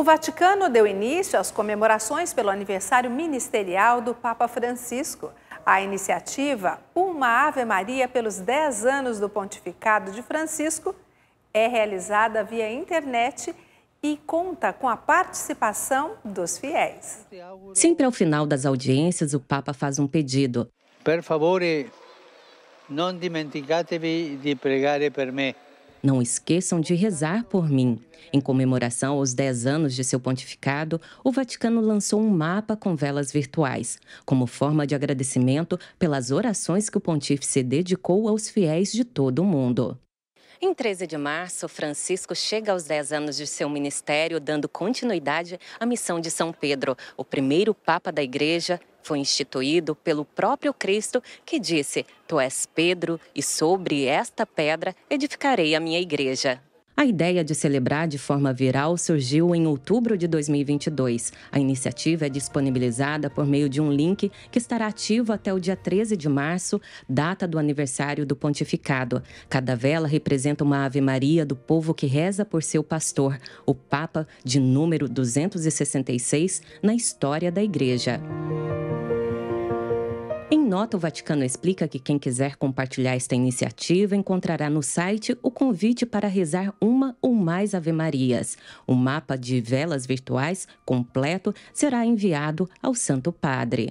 O Vaticano deu início às comemorações pelo aniversário ministerial do Papa Francisco. A iniciativa Uma Ave Maria pelos 10 anos do pontificado de Francisco é realizada via internet e conta com a participação dos fiéis. Sempre ao final das audiências, o Papa faz um pedido. Per favore, non dimenticatevi di pregare per me. Não esqueçam de rezar por mim. Em comemoração aos 10 anos de seu pontificado, o Vaticano lançou um mapa com velas virtuais, como forma de agradecimento pelas orações que o pontífice dedicou aos fiéis de todo o mundo. Em 13 de março, Francisco chega aos 10 anos de seu ministério, dando continuidade à missão de São Pedro, o primeiro Papa da Igreja. Foi instituído pelo próprio Cristo, que disse: Tu és Pedro, e sobre esta pedra edificarei a minha igreja. A ideia de celebrar de forma viral surgiu em outubro de 2022. A iniciativa é disponibilizada por meio de um link que estará ativo até o dia 13 de março, data do aniversário do pontificado. Cada vela representa uma Ave Maria do povo que reza por seu pastor, o Papa de número 266 na história da Igreja. Em nota, o Vaticano explica que quem quiser compartilhar esta iniciativa encontrará no site o convite para rezar uma ou mais Ave Marias. O mapa de velas virtuais completo será enviado ao Santo Padre.